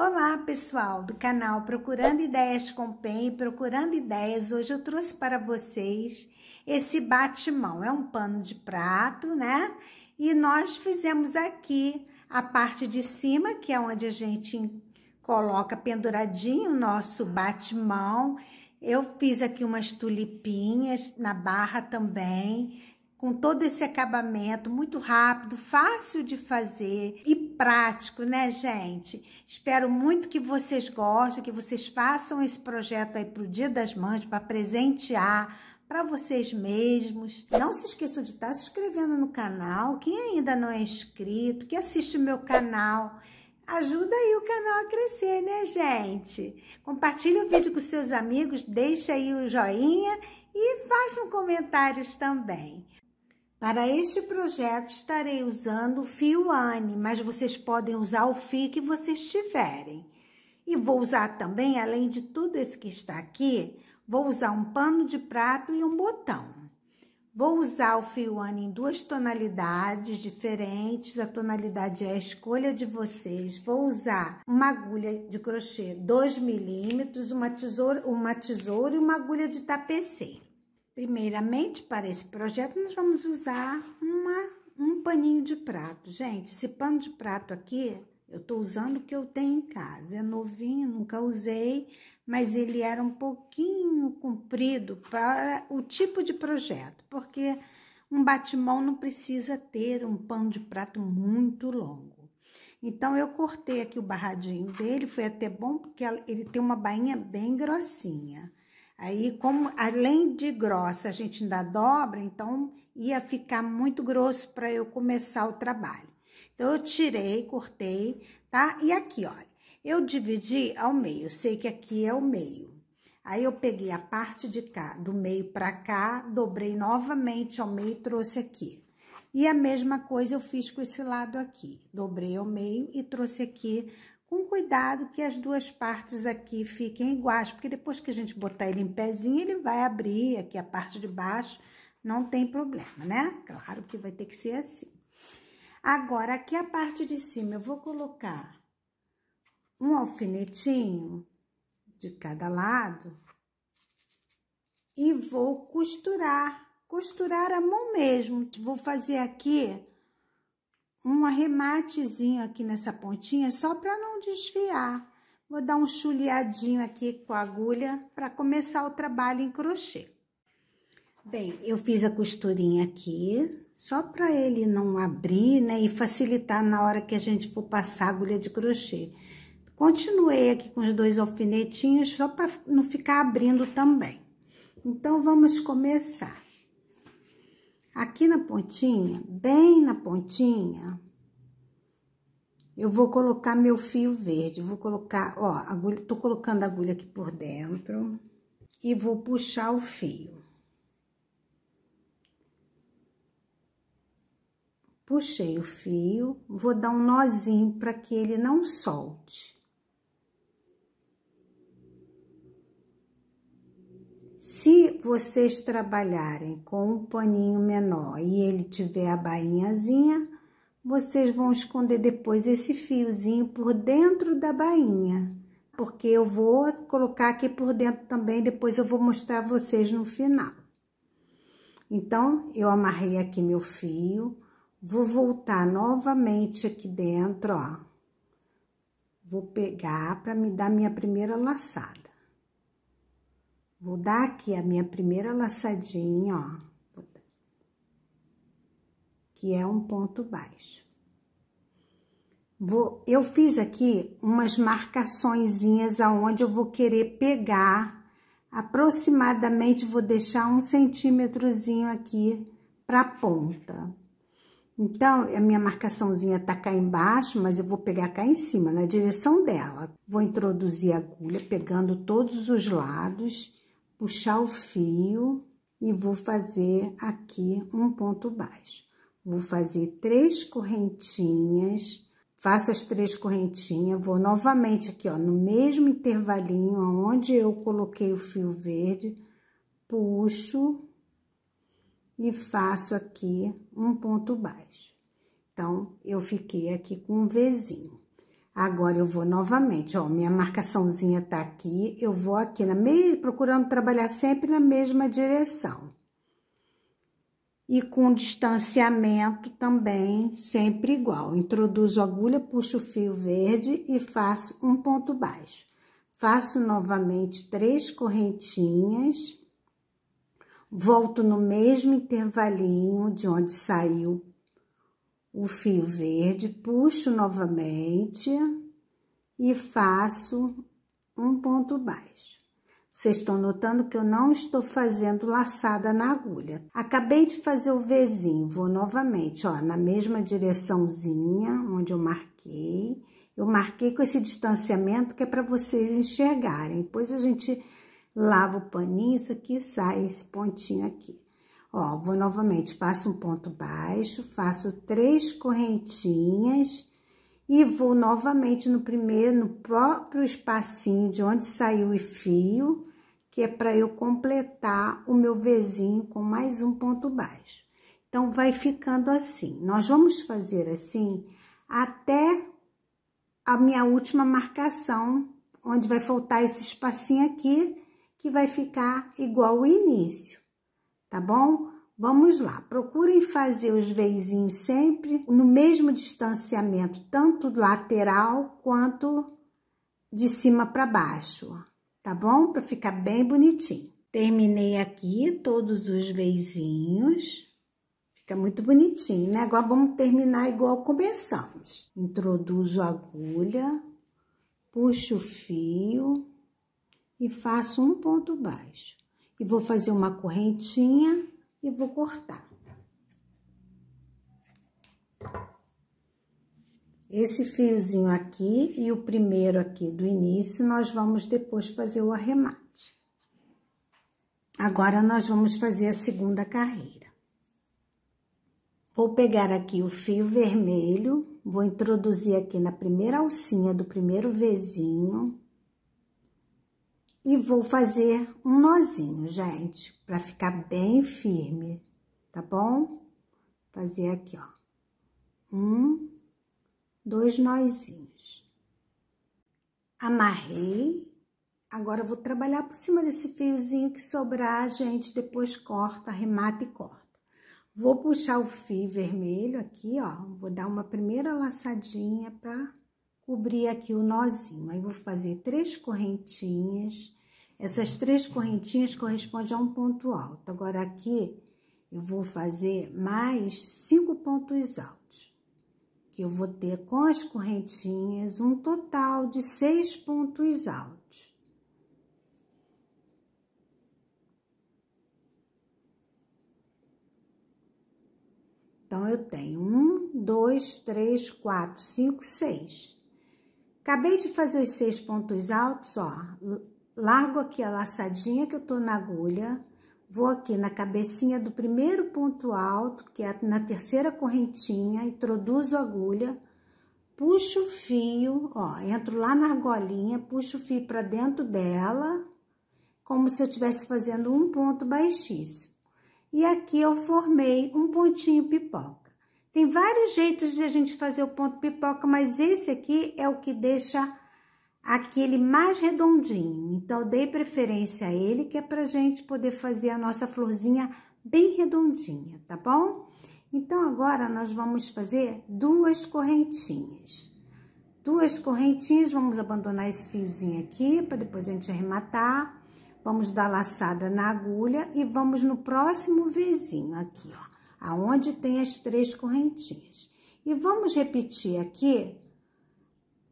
Olá, pessoal do canal Procurando Ideias com PEN e Procurando Ideias. Hoje eu trouxe para vocês esse batimão. É um pano de prato, né? E nós fizemos aqui a parte de cima, que é onde a gente coloca penduradinho o nosso batimão. Eu fiz aqui umas tulipinhas na barra também com todo esse acabamento, muito rápido, fácil de fazer e prático, né, gente? Espero muito que vocês gostem, que vocês façam esse projeto aí para o Dia das Mães, para presentear para vocês mesmos. Não se esqueçam de estar tá se inscrevendo no canal. Quem ainda não é inscrito, que assiste o meu canal, ajuda aí o canal a crescer, né, gente? Compartilhe o vídeo com seus amigos, deixa aí o joinha e façam comentários também. Para este projeto estarei usando o fio ANI, mas vocês podem usar o fio que vocês tiverem. E vou usar também, além de tudo esse que está aqui, vou usar um pano de prato e um botão. Vou usar o fio ANI em duas tonalidades diferentes, a tonalidade é a escolha de vocês. Vou usar uma agulha de crochê 2 milímetros, uma tesoura, uma tesoura e uma agulha de tapeceiro. Primeiramente, para esse projeto, nós vamos usar uma, um paninho de prato. Gente, esse pano de prato aqui, eu tô usando o que eu tenho em casa. É novinho, nunca usei, mas ele era um pouquinho comprido para o tipo de projeto, porque um batimão não precisa ter um pano de prato muito longo. Então, eu cortei aqui o barradinho dele, foi até bom porque ele tem uma bainha bem grossinha. Aí, como além de grossa, a gente ainda dobra, então ia ficar muito grosso para eu começar o trabalho. Então, eu tirei, cortei, tá? E aqui, olha, eu dividi ao meio, sei que aqui é o meio. Aí, eu peguei a parte de cá, do meio para cá, dobrei novamente ao meio e trouxe aqui. E a mesma coisa eu fiz com esse lado aqui. Dobrei ao meio e trouxe aqui com cuidado que as duas partes aqui fiquem iguais, porque depois que a gente botar ele em pezinho, ele vai abrir aqui a parte de baixo, não tem problema, né? Claro que vai ter que ser assim. Agora, aqui a parte de cima, eu vou colocar um alfinetinho de cada lado e vou costurar, costurar a mão mesmo. Vou fazer aqui um arrematezinho aqui nessa pontinha, só para não desfiar. Vou dar um chuleadinho aqui com a agulha para começar o trabalho em crochê. Bem, eu fiz a costurinha aqui, só para ele não abrir, né, e facilitar na hora que a gente for passar a agulha de crochê. Continuei aqui com os dois alfinetinhos, só para não ficar abrindo também. Então, vamos começar. Aqui na pontinha, bem na pontinha, eu vou colocar meu fio verde. vou colocar, ó, agulha, tô colocando a agulha aqui por dentro e vou puxar o fio. Puxei o fio, vou dar um nozinho para que ele não solte. Se vocês trabalharem com um paninho menor e ele tiver a bainhazinha, vocês vão esconder depois esse fiozinho por dentro da bainha, porque eu vou colocar aqui por dentro também, depois eu vou mostrar a vocês no final. Então, eu amarrei aqui meu fio, vou voltar novamente aqui dentro, ó. Vou pegar para me dar minha primeira laçada. Vou dar aqui a minha primeira laçadinha, ó. Que é um ponto baixo. Vou, eu fiz aqui umas marcaçõezinhas aonde eu vou querer pegar aproximadamente, vou deixar um centímetrozinho aqui pra ponta. Então, a minha marcaçãozinha tá cá embaixo, mas eu vou pegar cá em cima, na direção dela. Vou introduzir a agulha, pegando todos os lados puxar o fio e vou fazer aqui um ponto baixo. Vou fazer três correntinhas, faço as três correntinhas, vou novamente aqui, ó, no mesmo intervalinho onde eu coloquei o fio verde, puxo e faço aqui um ponto baixo. Então, eu fiquei aqui com um Vzinho. Agora eu vou novamente, ó, minha marcaçãozinha tá aqui, eu vou aqui na meia, procurando trabalhar sempre na mesma direção. E com distanciamento também, sempre igual. Introduzo a agulha, puxo o fio verde e faço um ponto baixo. Faço novamente três correntinhas, volto no mesmo intervalinho de onde saiu o fio verde, puxo novamente e faço um ponto baixo. Vocês estão notando que eu não estou fazendo laçada na agulha. Acabei de fazer o Vzinho, vou novamente, ó, na mesma direçãozinha onde eu marquei. Eu marquei com esse distanciamento que é para vocês enxergarem. Depois a gente lava o paninho, isso aqui sai esse pontinho aqui. Ó, vou novamente, faço um ponto baixo, faço três correntinhas e vou novamente no primeiro, no próprio espacinho de onde saiu o fio, que é para eu completar o meu vizinho com mais um ponto baixo. Então, vai ficando assim. Nós vamos fazer assim até a minha última marcação, onde vai faltar esse espacinho aqui, que vai ficar igual o início tá bom? Vamos lá, procurem fazer os veizinhos sempre no mesmo distanciamento, tanto lateral quanto de cima para baixo, tá bom? Para ficar bem bonitinho. Terminei aqui todos os veizinhos. Fica muito bonitinho, né? Agora vamos terminar igual começamos. Introduzo a agulha, puxo o fio e faço um ponto baixo e vou fazer uma correntinha e vou cortar. Esse fiozinho aqui e o primeiro aqui do início, nós vamos depois fazer o arremate. Agora, nós vamos fazer a segunda carreira. Vou pegar aqui o fio vermelho, vou introduzir aqui na primeira alcinha do primeiro vezinho e vou fazer um nozinho, gente, para ficar bem firme, tá bom? Fazer aqui, ó. Um, dois nozinhos. Amarrei. Agora, vou trabalhar por cima desse fiozinho que sobrar, a gente depois corta, remata e corta. Vou puxar o fio vermelho aqui, ó, vou dar uma primeira laçadinha para cobrir aqui o nozinho. Aí, vou fazer três correntinhas essas três correntinhas correspondem a um ponto alto. Agora, aqui, eu vou fazer mais cinco pontos altos. Que eu vou ter com as correntinhas um total de seis pontos altos. Então, eu tenho um, dois, três, quatro, cinco, seis. Acabei de fazer os seis pontos altos, ó largo aqui a laçadinha que eu tô na agulha, vou aqui na cabecinha do primeiro ponto alto, que é na terceira correntinha, introduzo a agulha, puxo o fio, ó, entro lá na argolinha, puxo o fio para dentro dela, como se eu estivesse fazendo um ponto baixíssimo. E aqui eu formei um pontinho pipoca. Tem vários jeitos de a gente fazer o ponto pipoca, mas esse aqui é o que deixa aquele mais redondinho. Então, dei preferência a ele, que é pra gente poder fazer a nossa florzinha bem redondinha, tá bom? Então, agora, nós vamos fazer duas correntinhas. Duas correntinhas, vamos abandonar esse fiozinho aqui, para depois a gente arrematar. Vamos dar laçada na agulha e vamos no próximo vizinho aqui, ó. Aonde tem as três correntinhas. E vamos repetir aqui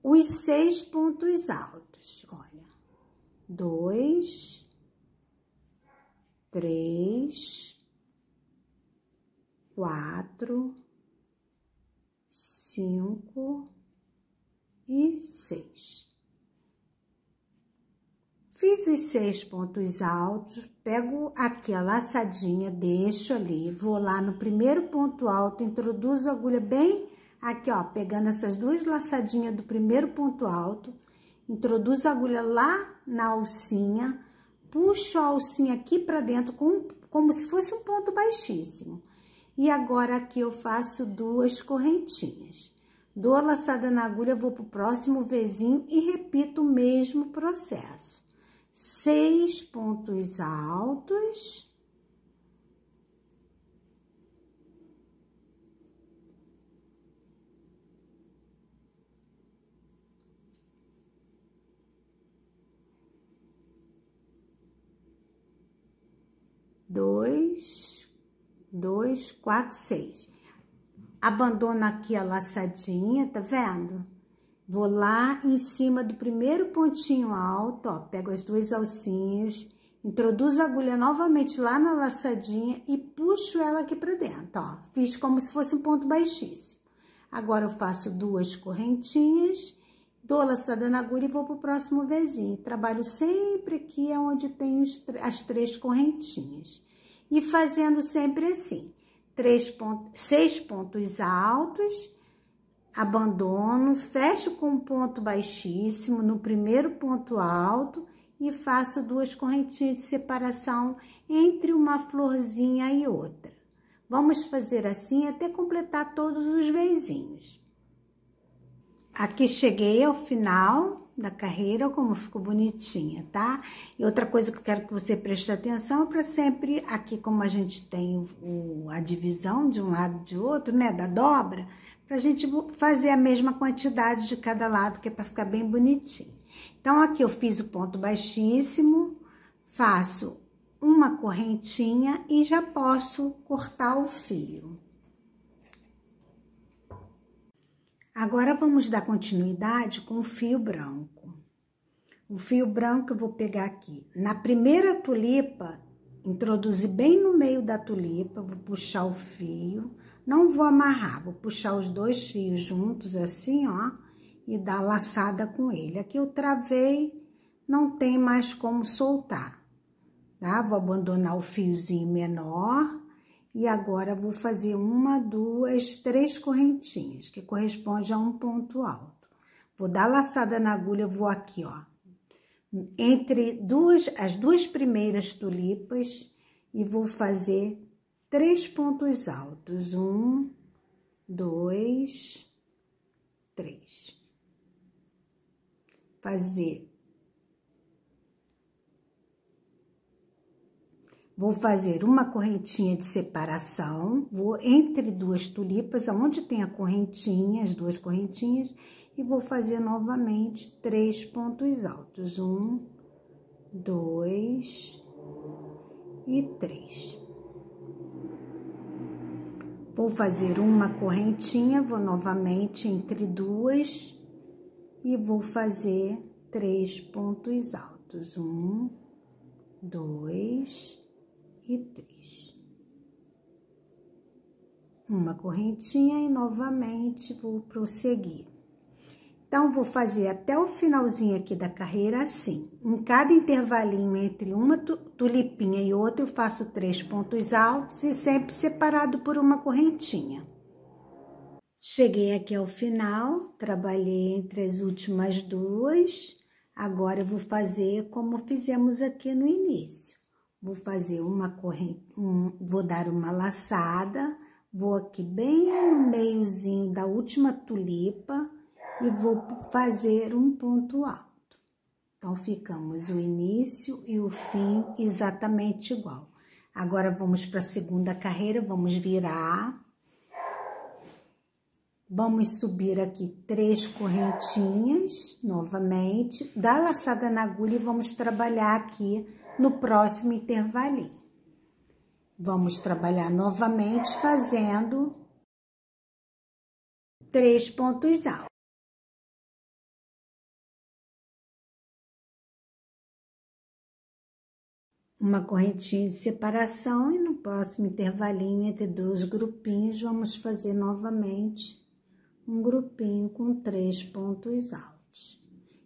os seis pontos altos. Olha, dois, três, quatro, cinco e seis. Fiz os seis pontos altos, pego aqui a laçadinha, deixo ali, vou lá no primeiro ponto alto, introduzo a agulha bem Aqui, ó, pegando essas duas laçadinhas do primeiro ponto alto, introduzo a agulha lá na alcinha, puxo a alcinha aqui pra dentro com, como se fosse um ponto baixíssimo. E agora, aqui eu faço duas correntinhas. Dou a laçada na agulha, vou pro próximo vizinho e repito o mesmo processo. Seis pontos altos dois, dois, quatro, seis. Abandono aqui a laçadinha, tá vendo? Vou lá em cima do primeiro pontinho alto, ó, pego as duas alcinhas, introduzo a agulha novamente lá na laçadinha e puxo ela aqui pra dentro, ó. Fiz como se fosse um ponto baixíssimo. Agora eu faço duas correntinhas Dou a laçada na agulha e vou pro próximo vizinho. Trabalho sempre aqui é onde tem as três correntinhas. E fazendo sempre assim. Três pontos, seis pontos altos, abandono, fecho com um ponto baixíssimo no primeiro ponto alto e faço duas correntinhas de separação entre uma florzinha e outra. Vamos fazer assim até completar todos os vezinhos. Aqui cheguei ao final da carreira, como ficou bonitinha, tá? E outra coisa que eu quero que você preste atenção é para sempre, aqui como a gente tem o, a divisão de um lado de outro, né, da dobra, para a gente fazer a mesma quantidade de cada lado, que é para ficar bem bonitinho. Então, aqui eu fiz o ponto baixíssimo, faço uma correntinha e já posso cortar o fio, Agora vamos dar continuidade com o fio branco. O fio branco eu vou pegar aqui. Na primeira tulipa, introduzi bem no meio da tulipa, vou puxar o fio. Não vou amarrar, vou puxar os dois fios juntos assim, ó, e dar laçada com ele. Aqui eu travei, não tem mais como soltar, tá? Vou abandonar o fiozinho menor e agora vou fazer uma, duas, três correntinhas, que corresponde a um ponto alto. Vou dar laçada na agulha, vou aqui, ó, entre duas, as duas primeiras tulipas e vou fazer três pontos altos. Um, dois, três. Fazer Vou fazer uma correntinha de separação, vou entre duas tulipas, aonde tem a correntinha, as duas correntinhas, e vou fazer novamente três pontos altos. Um, dois e três. Vou fazer uma correntinha, vou novamente entre duas e vou fazer três pontos altos. Um, dois e três. Uma correntinha e novamente vou prosseguir. Então, vou fazer até o finalzinho aqui da carreira assim. Em cada intervalinho entre uma tulipinha e outra, eu faço três pontos altos e sempre separado por uma correntinha. Cheguei aqui ao final, trabalhei entre as últimas duas. Agora, eu vou fazer como fizemos aqui no início vou fazer uma corrente, um, vou dar uma laçada, vou aqui bem no meiozinho da última tulipa e vou fazer um ponto alto. Então, ficamos o início e o fim exatamente igual. Agora, vamos para a segunda carreira, vamos virar. Vamos subir aqui três correntinhas novamente, dar laçada na agulha e vamos trabalhar aqui no próximo intervalinho. Vamos trabalhar novamente fazendo três pontos altos. Uma correntinha de separação e no próximo intervalinho entre dois grupinhos vamos fazer novamente um grupinho com três pontos altos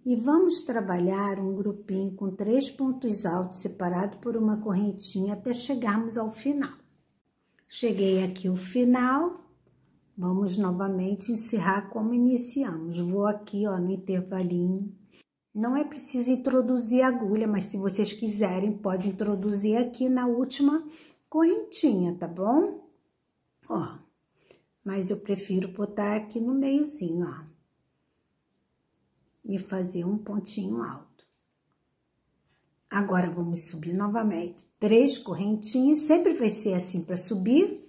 e vamos trabalhar um grupinho com três pontos altos separado por uma correntinha até chegarmos ao final. Cheguei aqui o final, vamos novamente encerrar como iniciamos. Vou aqui ó, no intervalinho. Não é preciso introduzir agulha, mas se vocês quiserem, pode introduzir aqui na última correntinha, tá bom? Ó, mas eu prefiro botar aqui no meiozinho, ó e fazer um pontinho alto. Agora, vamos subir novamente. Três correntinhas, sempre vai ser assim para subir.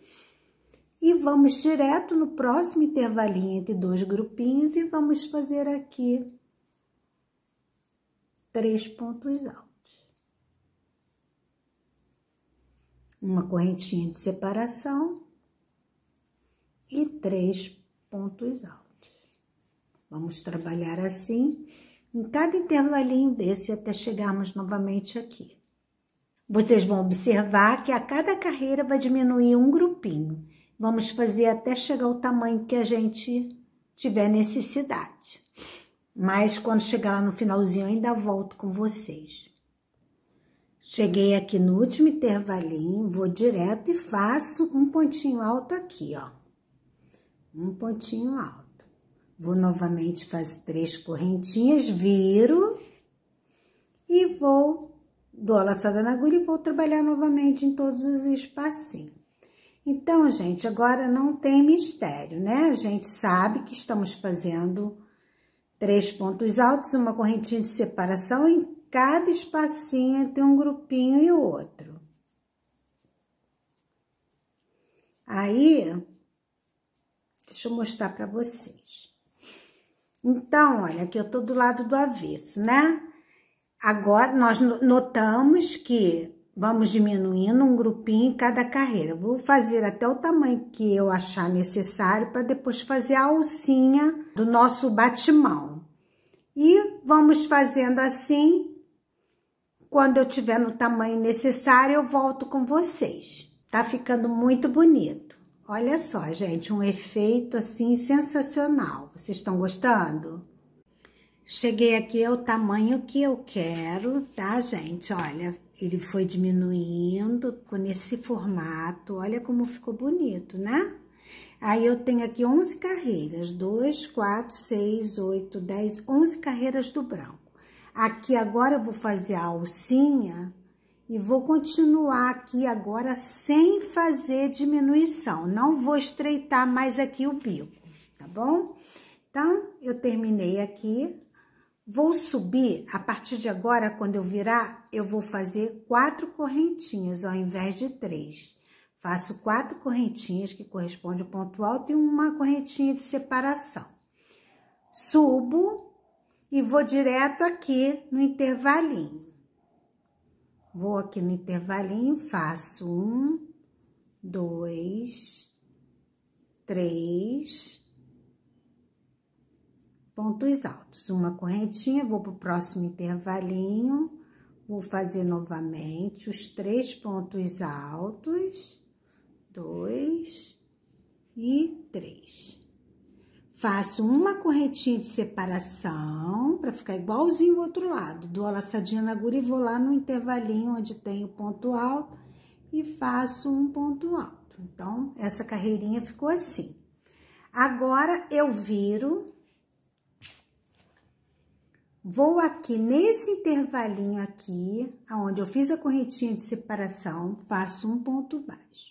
E vamos direto no próximo intervalinho entre dois grupinhos e vamos fazer aqui três pontos altos. Uma correntinha de separação e três pontos altos. Vamos trabalhar assim em cada intervalinho desse até chegarmos novamente aqui. Vocês vão observar que a cada carreira vai diminuir um grupinho. Vamos fazer até chegar ao tamanho que a gente tiver necessidade. Mas quando chegar lá no finalzinho, ainda volto com vocês. Cheguei aqui no último intervalinho, vou direto e faço um pontinho alto aqui, ó. Um pontinho alto. Vou novamente fazer três correntinhas, viro e vou, dou a laçada na agulha e vou trabalhar novamente em todos os espacinhos. Então, gente, agora não tem mistério, né? A gente sabe que estamos fazendo três pontos altos, uma correntinha de separação em cada espacinho entre um grupinho e o outro. Aí, deixa eu mostrar para vocês. Então, olha, aqui eu tô do lado do avesso, né? Agora, nós notamos que vamos diminuindo um grupinho em cada carreira. Vou fazer até o tamanho que eu achar necessário para depois fazer a alcinha do nosso batimão. E vamos fazendo assim. Quando eu tiver no tamanho necessário, eu volto com vocês. Tá ficando muito bonito. Olha só, gente, um efeito assim sensacional. Vocês estão gostando? Cheguei aqui ao tamanho que eu quero, tá, gente? Olha, ele foi diminuindo com esse formato. Olha como ficou bonito, né? Aí eu tenho aqui 11 carreiras, 2, 4, 6, 8, 10, 11 carreiras do branco. Aqui agora eu vou fazer a alcinha e vou continuar aqui agora sem fazer diminuição. Não vou estreitar mais aqui o bico, tá bom? Então, eu terminei aqui. Vou subir, a partir de agora, quando eu virar, eu vou fazer quatro correntinhas ao invés de três. Faço quatro correntinhas, que corresponde ao ponto alto, e uma correntinha de separação. Subo e vou direto aqui no intervalinho. Vou aqui no intervalinho, faço um, dois, três pontos altos. Uma correntinha, vou pro próximo intervalinho, vou fazer novamente os três pontos altos, dois e três. Faço uma correntinha de separação para ficar igualzinho o outro lado. Dou a laçadinha na agulha e vou lá no intervalinho onde tem o ponto alto e faço um ponto alto. Então, essa carreirinha ficou assim. Agora, eu viro. Vou aqui nesse intervalinho aqui, aonde eu fiz a correntinha de separação, faço um ponto baixo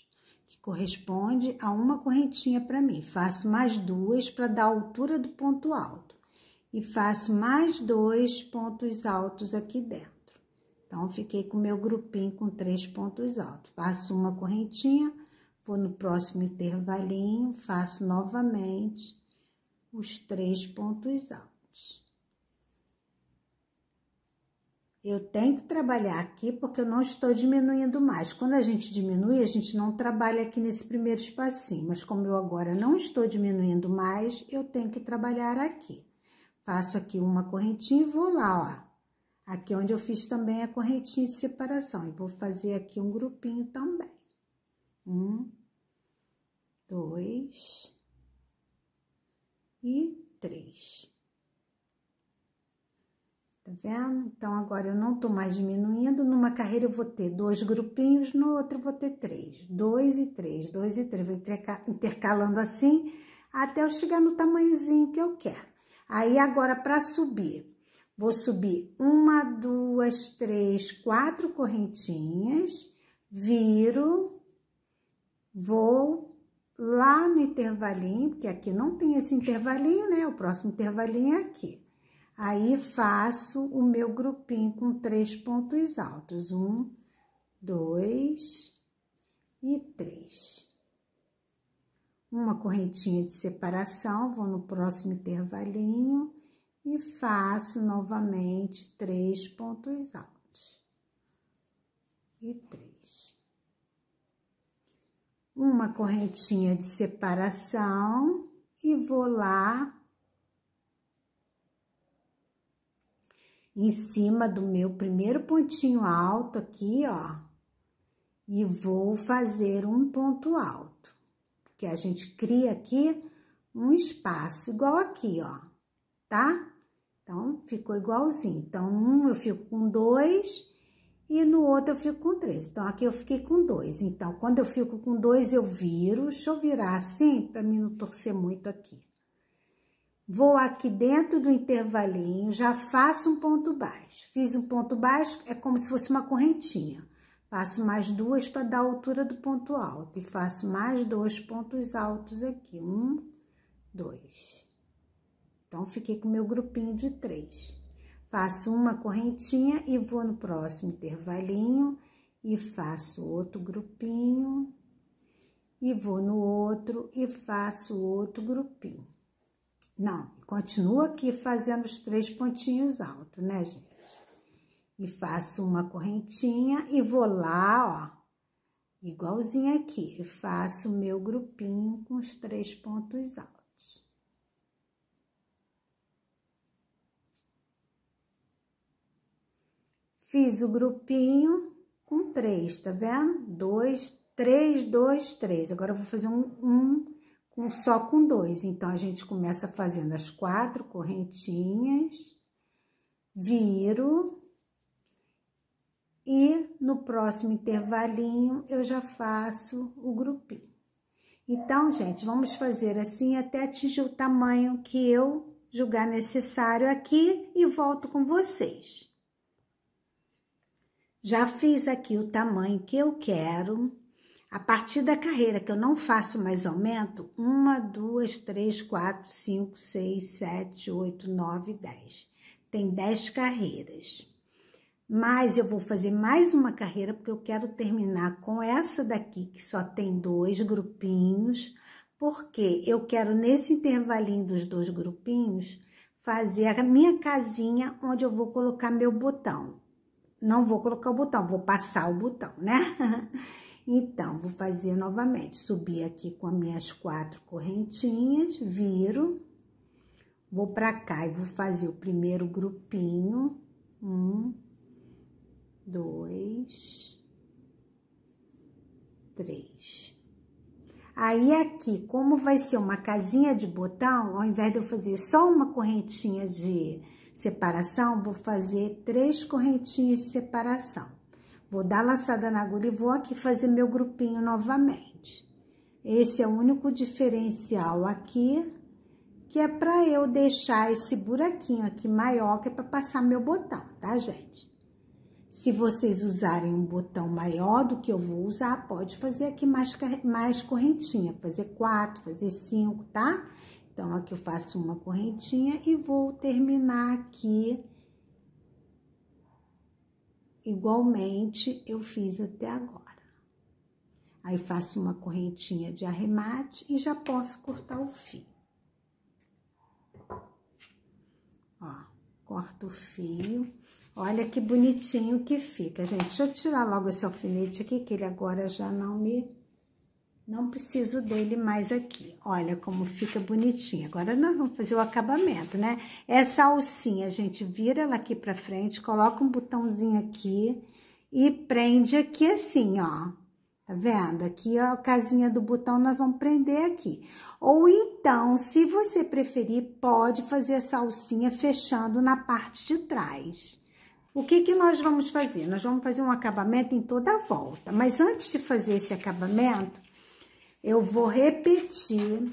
corresponde a uma correntinha para mim. Faço mais duas para dar a altura do ponto alto. E faço mais dois pontos altos aqui dentro. Então, fiquei com o meu grupinho com três pontos altos. Faço uma correntinha, vou no próximo intervalinho, faço novamente os três pontos altos. Eu tenho que trabalhar aqui porque eu não estou diminuindo mais. Quando a gente diminui, a gente não trabalha aqui nesse primeiro espacinho, mas como eu agora não estou diminuindo mais, eu tenho que trabalhar aqui. Faço aqui uma correntinha e vou lá, ó. Aqui onde eu fiz também a correntinha de separação. E vou fazer aqui um grupinho também. Um, dois e três. Tá vendo? Então, agora eu não tô mais diminuindo. Numa carreira eu vou ter dois grupinhos, no outro eu vou ter três. Dois e três, dois e três. Vou intercalando assim até eu chegar no tamanhozinho que eu quero. Aí, agora, para subir, vou subir uma, duas, três, quatro correntinhas, viro, vou lá no intervalinho, porque aqui não tem esse intervalinho, né? O próximo intervalinho é aqui Aí faço o meu grupinho com três pontos altos. Um, dois e três. Uma correntinha de separação, vou no próximo intervalinho e faço novamente três pontos altos. E três. Uma correntinha de separação e vou lá em cima do meu primeiro pontinho alto aqui, ó, e vou fazer um ponto alto, que a gente cria aqui um espaço igual aqui, ó, tá? Então, ficou igualzinho. Então, um eu fico com dois e no outro eu fico com três. Então, aqui eu fiquei com dois. Então, quando eu fico com dois, eu viro. Deixa eu virar assim, para mim não torcer muito aqui. Vou aqui dentro do intervalinho, já faço um ponto baixo. Fiz um ponto baixo, é como se fosse uma correntinha. Faço mais duas para dar a altura do ponto alto. E faço mais dois pontos altos aqui. Um, dois. Então, fiquei com meu grupinho de três. Faço uma correntinha e vou no próximo intervalinho. E faço outro grupinho. E vou no outro e faço outro grupinho. Não, continuo aqui fazendo os três pontinhos altos, né, gente? E faço uma correntinha e vou lá, ó, igualzinho aqui. E faço o meu grupinho com os três pontos altos. Fiz o grupinho com três, tá vendo? Dois, três, dois, três. Agora eu vou fazer um, um um só com dois. Então, a gente começa fazendo as quatro correntinhas, viro, e no próximo intervalinho eu já faço o grupinho. Então, gente, vamos fazer assim até atingir o tamanho que eu julgar necessário aqui e volto com vocês. Já fiz aqui o tamanho que eu quero, a partir da carreira que eu não faço mais aumento, uma, duas, três, quatro, cinco, seis, sete, oito, nove, dez. Tem dez carreiras. Mas eu vou fazer mais uma carreira porque eu quero terminar com essa daqui, que só tem dois grupinhos, porque eu quero, nesse intervalinho dos dois grupinhos, fazer a minha casinha onde eu vou colocar meu botão. Não vou colocar o botão, vou passar o botão, né? Então, vou fazer novamente. Subir aqui com as minhas quatro correntinhas, viro. Vou pra cá e vou fazer o primeiro grupinho. Um, dois, três. Aí, aqui, como vai ser uma casinha de botão, ao invés de eu fazer só uma correntinha de separação, vou fazer três correntinhas de separação. Vou dar laçada na agulha e vou aqui fazer meu grupinho novamente. Esse é o único diferencial aqui, que é para eu deixar esse buraquinho aqui maior, que é para passar meu botão, tá, gente? Se vocês usarem um botão maior do que eu vou usar, pode fazer aqui mais, mais correntinha, fazer quatro, fazer cinco, tá? Então, aqui eu faço uma correntinha e vou terminar aqui igualmente eu fiz até agora. Aí faço uma correntinha de arremate e já posso cortar o fio. Ó, corto o fio. Olha que bonitinho que fica, gente. Deixa eu tirar logo esse alfinete aqui, que ele agora já não me não preciso dele mais aqui. Olha como fica bonitinho. Agora nós vamos fazer o acabamento, né? Essa alcinha, a gente vira ela aqui pra frente, coloca um botãozinho aqui e prende aqui assim, ó. Tá vendo? Aqui ó, é a casinha do botão nós vamos prender aqui. Ou então, se você preferir, pode fazer essa alcinha fechando na parte de trás. O que, que nós vamos fazer? Nós vamos fazer um acabamento em toda a volta, mas antes de fazer esse acabamento, eu vou repetir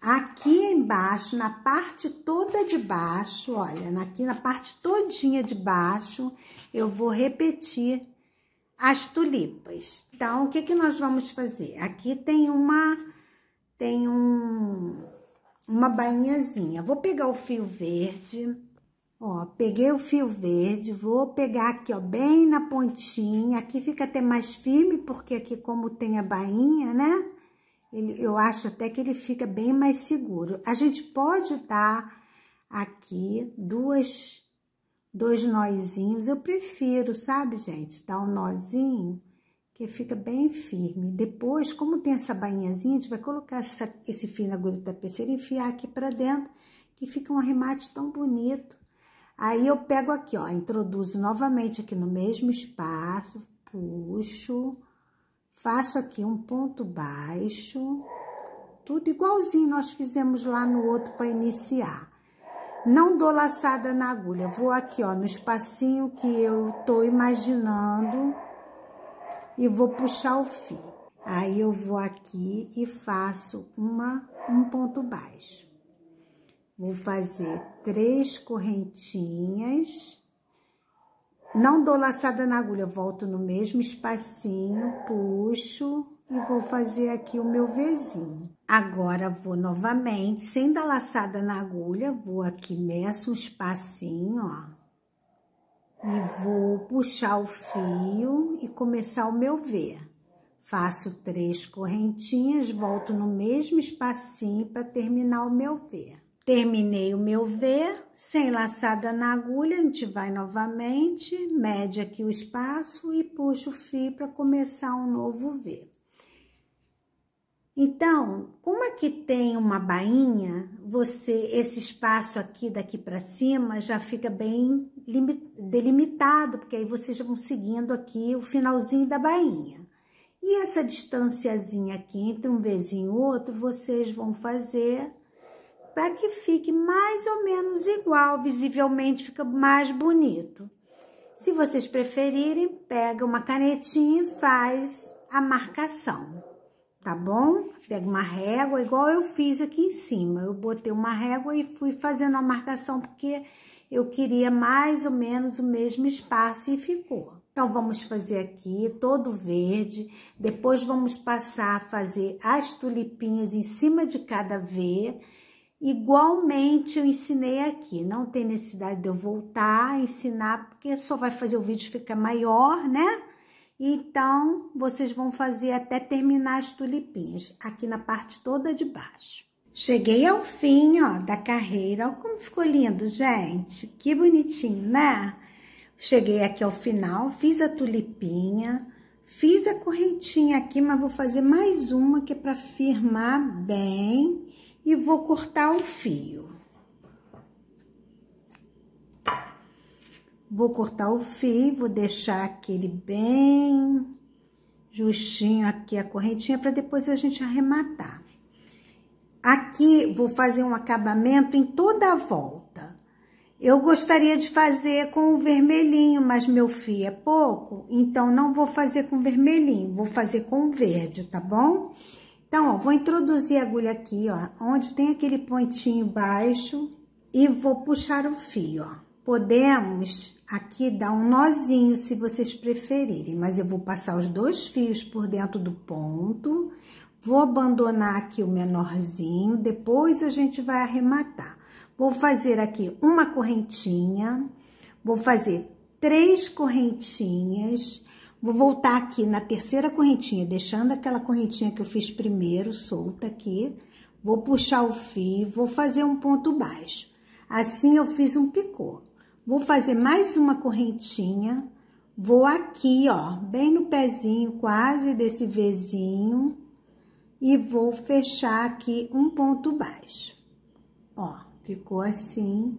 aqui embaixo, na parte toda de baixo, olha, aqui na parte todinha de baixo, eu vou repetir as tulipas. Então, o que que nós vamos fazer? Aqui tem uma, tem um, uma bainhazinha. Vou pegar o fio verde, Ó, peguei o fio verde, vou pegar aqui, ó, bem na pontinha. Aqui fica até mais firme, porque aqui como tem a bainha, né? Ele, eu acho até que ele fica bem mais seguro. A gente pode dar aqui duas, dois nozinhos. Eu prefiro, sabe, gente? Dar um nozinho que fica bem firme. Depois, como tem essa bainhazinha, a gente vai colocar essa, esse fio na agulha da tapeceira e enfiar aqui para dentro, que fica um arremate tão bonito. Aí eu pego aqui, ó, introduzo novamente aqui no mesmo espaço, puxo, faço aqui um ponto baixo, tudo igualzinho nós fizemos lá no outro para iniciar. Não dou laçada na agulha, vou aqui, ó, no espacinho que eu tô imaginando e vou puxar o fio. Aí eu vou aqui e faço uma, um ponto baixo. Vou fazer três correntinhas. Não dou laçada na agulha, volto no mesmo espacinho, puxo e vou fazer aqui o meu Vzinho. Agora, vou novamente, sem dar laçada na agulha, vou aqui, meço um espacinho, ó. E vou puxar o fio e começar o meu V. Faço três correntinhas, volto no mesmo espacinho para terminar o meu V. Terminei o meu V, sem laçada na agulha, a gente vai novamente, mede aqui o espaço e puxa o fio para começar um novo V. Então, como aqui tem uma bainha, você esse espaço aqui daqui para cima já fica bem delimitado, porque aí vocês vão seguindo aqui o finalzinho da bainha. E essa distanciazinha aqui entre um Vzinho e outro, vocês vão fazer para que fique mais ou menos igual, visivelmente fica mais bonito. Se vocês preferirem, pega uma canetinha e faz a marcação, tá bom? Pega uma régua, igual eu fiz aqui em cima. Eu botei uma régua e fui fazendo a marcação porque eu queria mais ou menos o mesmo espaço e ficou. Então, vamos fazer aqui todo verde, depois vamos passar a fazer as tulipinhas em cima de cada V, Igualmente eu ensinei aqui, não tem necessidade de eu voltar a ensinar, porque só vai fazer o vídeo ficar maior, né? Então, vocês vão fazer até terminar as tulipinhas, aqui na parte toda de baixo. Cheguei ao fim, ó, da carreira. Olha como ficou lindo, gente. Que bonitinho, né? Cheguei aqui ao final, fiz a tulipinha, fiz a correntinha aqui, mas vou fazer mais uma que é para firmar bem e vou cortar o fio. Vou cortar o fio, vou deixar aquele bem justinho aqui a correntinha para depois a gente arrematar. Aqui vou fazer um acabamento em toda a volta. Eu gostaria de fazer com o vermelhinho, mas meu fio é pouco, então não vou fazer com vermelhinho, vou fazer com verde, tá bom? Então, ó, vou introduzir a agulha aqui, ó, onde tem aquele pontinho baixo e vou puxar o fio, ó. Podemos aqui dar um nozinho se vocês preferirem, mas eu vou passar os dois fios por dentro do ponto, vou abandonar aqui o menorzinho, depois a gente vai arrematar. Vou fazer aqui uma correntinha, vou fazer três correntinhas Vou voltar aqui na terceira correntinha, deixando aquela correntinha que eu fiz primeiro solta aqui. Vou puxar o fio, vou fazer um ponto baixo. Assim eu fiz um picô. Vou fazer mais uma correntinha, vou aqui, ó, bem no pezinho, quase desse vezinho, e vou fechar aqui um ponto baixo. Ó, ficou assim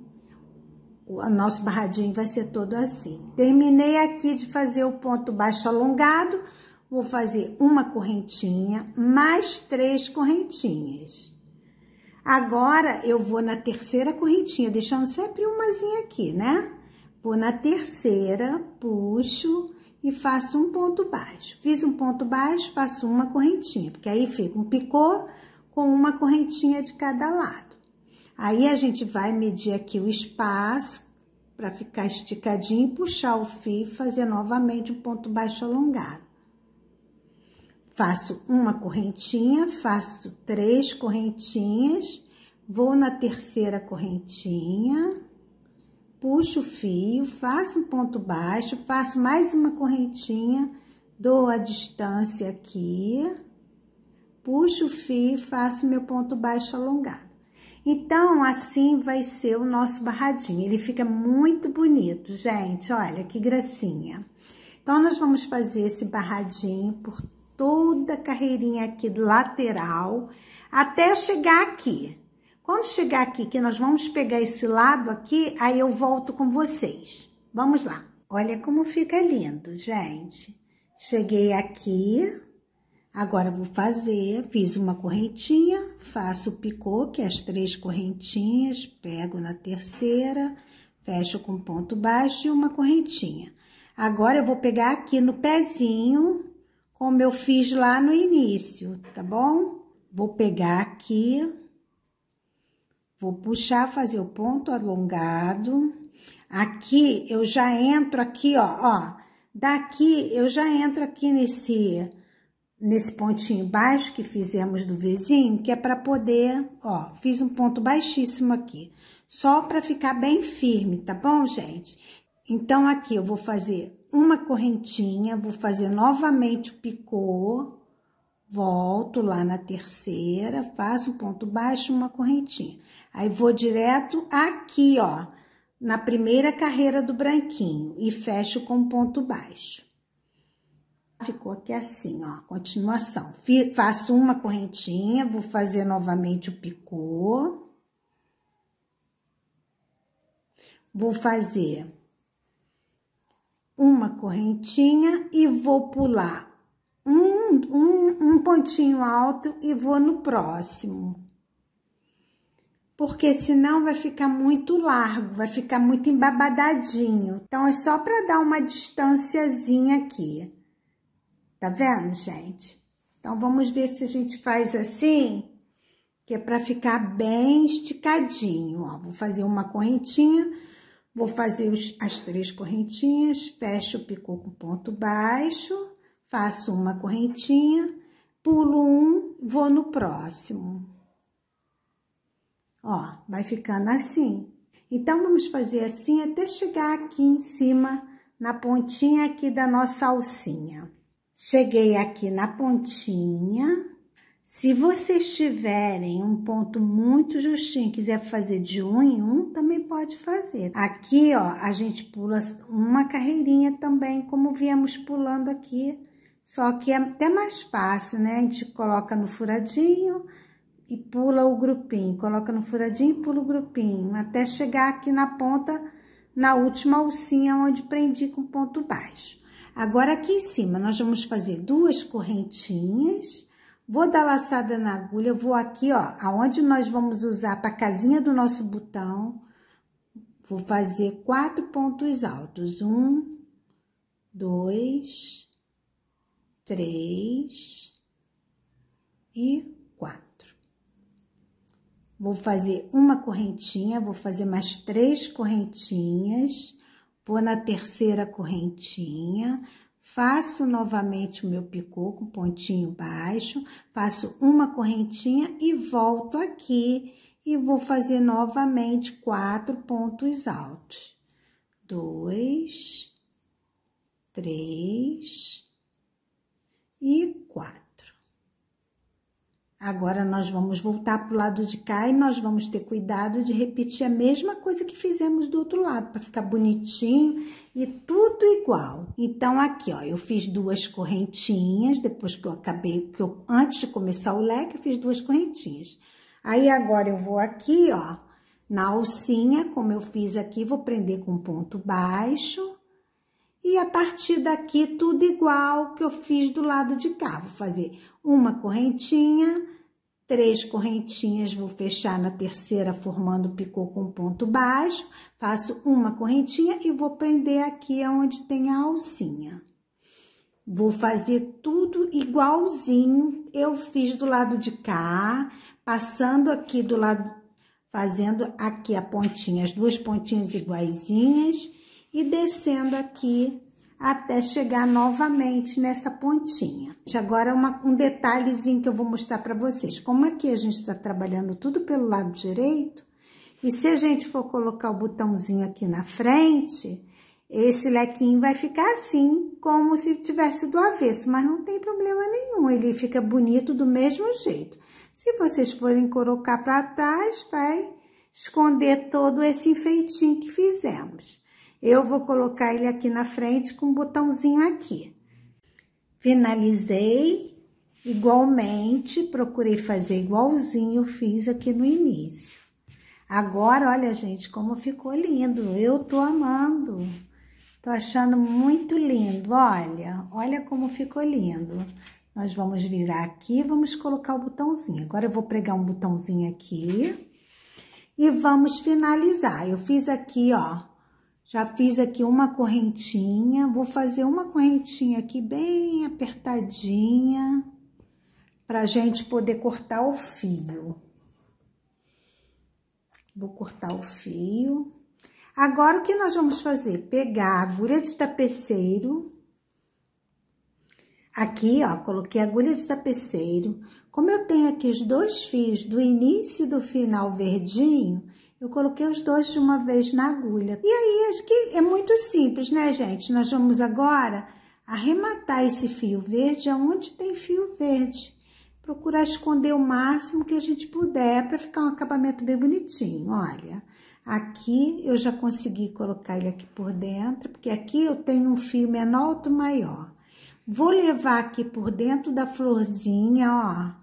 o nosso barradinho vai ser todo assim. Terminei aqui de fazer o ponto baixo alongado, vou fazer uma correntinha, mais três correntinhas. Agora, eu vou na terceira correntinha, deixando sempre umazinha aqui, né? Vou na terceira, puxo e faço um ponto baixo. Fiz um ponto baixo, faço uma correntinha, porque aí fica um picô com uma correntinha de cada lado. Aí a gente vai medir aqui o espaço para ficar esticadinho, puxar o fio e fazer novamente um ponto baixo alongado. Faço uma correntinha, faço três correntinhas, vou na terceira correntinha, puxo o fio, faço um ponto baixo, faço mais uma correntinha, dou a distância aqui, puxo o fio e faço meu ponto baixo alongado. Então, assim vai ser o nosso barradinho. Ele fica muito bonito, gente. Olha que gracinha. Então, nós vamos fazer esse barradinho por toda a carreirinha aqui lateral até chegar aqui. Quando chegar aqui, que nós vamos pegar esse lado aqui, aí eu volto com vocês. Vamos lá. Olha como fica lindo, gente. Cheguei aqui, Agora vou fazer, fiz uma correntinha, faço o picô, que é as três correntinhas, pego na terceira, fecho com ponto baixo e uma correntinha. Agora eu vou pegar aqui no pezinho, como eu fiz lá no início, tá bom? Vou pegar aqui, vou puxar, fazer o ponto alongado. Aqui eu já entro aqui, ó, ó. Daqui eu já entro aqui nesse nesse pontinho baixo que fizemos do vizinho, que é para poder, ó, fiz um ponto baixíssimo aqui, só para ficar bem firme, tá bom, gente? Então, aqui eu vou fazer uma correntinha, vou fazer novamente o picô, volto lá na terceira, faço um ponto baixo, uma correntinha. Aí, vou direto aqui, ó, na primeira carreira do branquinho e fecho com ponto baixo ficou aqui assim, ó, continuação. faço uma correntinha, vou fazer novamente o picô. Vou fazer uma correntinha e vou pular um, um, um pontinho alto e vou no próximo. Porque senão vai ficar muito largo, vai ficar muito embabadadinho. Então, é só para dar uma distânciazinha aqui. Tá vendo, gente? Então, vamos ver se a gente faz assim, que é para ficar bem esticadinho, ó. Vou fazer uma correntinha, vou fazer os, as três correntinhas, fecho o picô com ponto baixo, faço uma correntinha, pulo um, vou no próximo. Ó, vai ficando assim. Então, vamos fazer assim até chegar aqui em cima, na pontinha aqui da nossa alcinha. Cheguei aqui na pontinha. Se vocês tiverem um ponto muito justinho, quiser fazer de um em um, também pode fazer. Aqui, ó, a gente pula uma carreirinha também, como viemos pulando aqui. Só que é até mais fácil, né? A gente coloca no furadinho e pula o grupinho. Coloca no furadinho e pula o grupinho. Até chegar aqui na ponta, na última alcinha, onde prendi com ponto baixo. Agora, aqui em cima, nós vamos fazer duas correntinhas. Vou dar laçada na agulha, vou aqui, ó, aonde nós vamos usar para casinha do nosso botão. Vou fazer quatro pontos altos. Um, dois, três e quatro. Vou fazer uma correntinha, vou fazer mais três correntinhas. Vou na terceira correntinha, faço novamente o meu picô com pontinho baixo, faço uma correntinha e volto aqui e vou fazer novamente quatro pontos altos. Dois, três e quatro. Agora nós vamos voltar para o lado de cá e nós vamos ter cuidado de repetir a mesma coisa que fizemos do outro lado, para ficar bonitinho e tudo igual. Então, aqui, ó, eu fiz duas correntinhas, depois que eu acabei, que eu, antes de começar o leque, eu fiz duas correntinhas. Aí, agora eu vou aqui, ó, na alcinha, como eu fiz aqui, vou prender com ponto baixo. E a partir daqui, tudo igual que eu fiz do lado de cá. Vou fazer uma correntinha, três correntinhas, vou fechar na terceira formando picô com ponto baixo, faço uma correntinha e vou prender aqui onde tem a alcinha. Vou fazer tudo igualzinho, eu fiz do lado de cá, passando aqui do lado, fazendo aqui a pontinha, as duas pontinhas iguaizinhas e descendo aqui até chegar novamente nessa pontinha. Agora, uma, um detalhezinho que eu vou mostrar para vocês. Como aqui é a gente está trabalhando tudo pelo lado direito, e se a gente for colocar o botãozinho aqui na frente, esse lequinho vai ficar assim, como se tivesse do avesso, mas não tem problema nenhum, ele fica bonito do mesmo jeito. Se vocês forem colocar para trás, vai esconder todo esse enfeitinho que fizemos. Eu vou colocar ele aqui na frente com um botãozinho aqui. Finalizei, igualmente, procurei fazer igualzinho, fiz aqui no início. Agora, olha, gente, como ficou lindo. Eu tô amando. Tô achando muito lindo, olha. Olha como ficou lindo. Nós vamos virar aqui, vamos colocar o botãozinho. Agora, eu vou pregar um botãozinho aqui. E vamos finalizar. Eu fiz aqui, ó, já fiz aqui uma correntinha, vou fazer uma correntinha aqui bem apertadinha a gente poder cortar o fio. Vou cortar o fio. Agora, o que nós vamos fazer? Pegar a agulha de tapeceiro. Aqui, ó, coloquei a agulha de tapeceiro. Como eu tenho aqui os dois fios do início e do final verdinho, eu coloquei os dois de uma vez na agulha. E aí, acho que é muito simples, né, gente? Nós vamos agora arrematar esse fio verde aonde tem fio verde. Procurar esconder o máximo que a gente puder para ficar um acabamento bem bonitinho, olha. Aqui eu já consegui colocar ele aqui por dentro, porque aqui eu tenho um fio menor, outro maior. Vou levar aqui por dentro da florzinha, ó.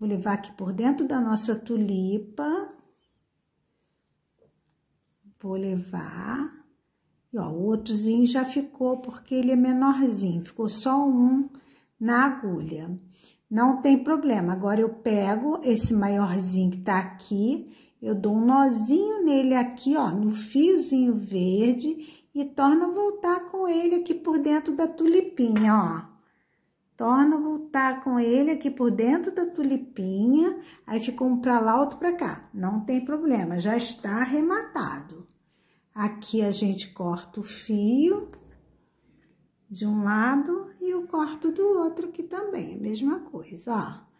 Vou levar aqui por dentro da nossa tulipa, Vou levar. E ó, o outrozinho já ficou porque ele é menorzinho, ficou só um na agulha. Não tem problema. Agora eu pego esse maiorzinho que tá aqui, eu dou um nozinho nele aqui, ó, no fiozinho verde e torno voltar com ele aqui por dentro da tulipinha, ó. Torno voltar com ele aqui por dentro da tulipinha, aí ficou um para lá, outro para cá. Não tem problema, já está arrematado. Aqui a gente corta o fio de um lado e o corto do outro aqui também, a mesma coisa, ó.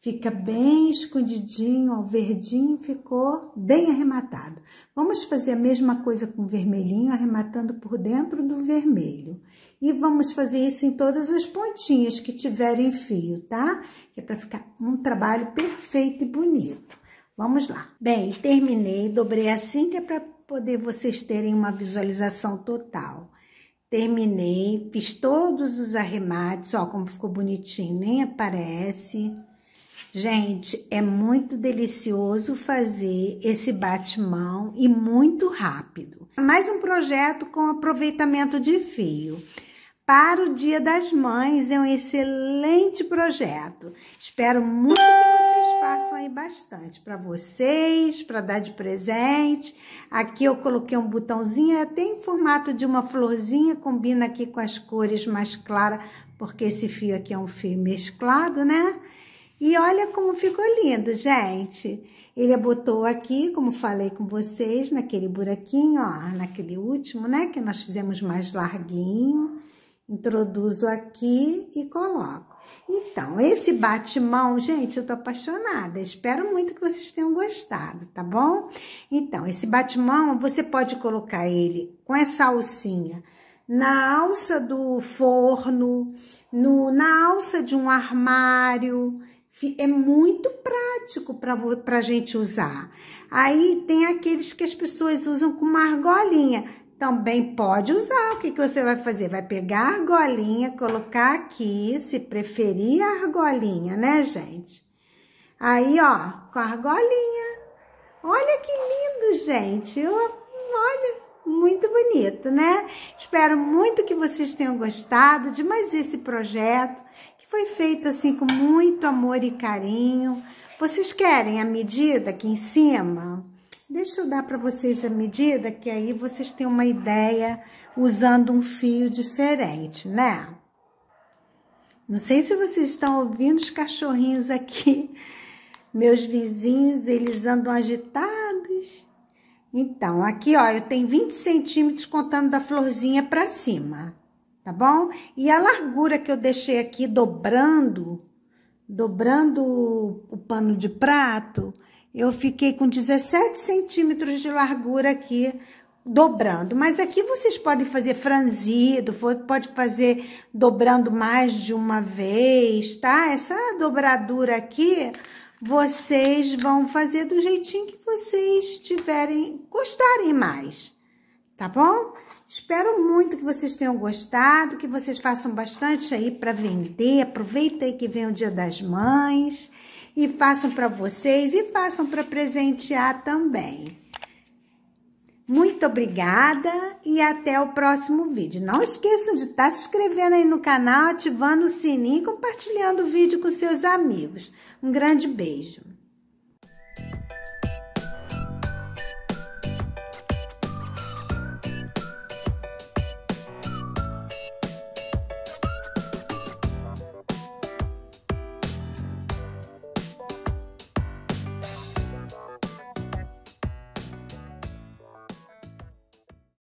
Fica bem escondidinho, ó, o verdinho ficou bem arrematado. Vamos fazer a mesma coisa com o vermelhinho, arrematando por dentro do vermelho. E vamos fazer isso em todas as pontinhas que tiverem fio, tá? Que é para ficar um trabalho perfeito e bonito. Vamos lá. Bem, terminei, dobrei assim que é para poder vocês terem uma visualização total. Terminei, fiz todos os arremates, ó como ficou bonitinho, nem aparece. Gente, é muito delicioso fazer esse batimão e muito rápido. Mais um projeto com aproveitamento de fio para o Dia das Mães. É um excelente projeto. Espero muito que vocês façam aí bastante para vocês, para dar de presente. Aqui eu coloquei um botãozinho, é até em formato de uma florzinha, combina aqui com as cores mais claras, porque esse fio aqui é um fio mesclado, né? E olha como ficou lindo, gente. Ele botou aqui, como falei com vocês, naquele buraquinho, ó, naquele último, né? Que nós fizemos mais larguinho. Introduzo aqui e coloco. Então, esse batimão, gente, eu tô apaixonada. Espero muito que vocês tenham gostado, tá bom? Então, esse batimão, você pode colocar ele com essa alcinha na alça do forno, no, na alça de um armário. É muito prático para a gente usar. Aí tem aqueles que as pessoas usam com uma argolinha também pode usar. O que, que você vai fazer? Vai pegar a argolinha, colocar aqui, se preferir a argolinha, né, gente? Aí, ó, com a argolinha. Olha que lindo, gente. olha, muito bonito, né? Espero muito que vocês tenham gostado de mais esse projeto, que foi feito assim com muito amor e carinho. Vocês querem a medida aqui em cima? Deixa eu dar para vocês a medida, que aí vocês têm uma ideia usando um fio diferente, né? Não sei se vocês estão ouvindo os cachorrinhos aqui. Meus vizinhos, eles andam agitados. Então, aqui, ó, eu tenho 20 centímetros contando da florzinha para cima, tá bom? E a largura que eu deixei aqui dobrando, dobrando o pano de prato, eu fiquei com 17 centímetros de largura aqui, dobrando. Mas aqui vocês podem fazer franzido, pode fazer dobrando mais de uma vez, tá? Essa dobradura aqui, vocês vão fazer do jeitinho que vocês tiverem, gostarem mais, tá bom? Espero muito que vocês tenham gostado, que vocês façam bastante aí para vender. Aproveita aí que vem o Dia das Mães e façam para vocês e façam para presentear também. Muito obrigada e até o próximo vídeo. Não esqueçam de estar tá se inscrevendo aí no canal, ativando o sininho e compartilhando o vídeo com seus amigos. Um grande beijo!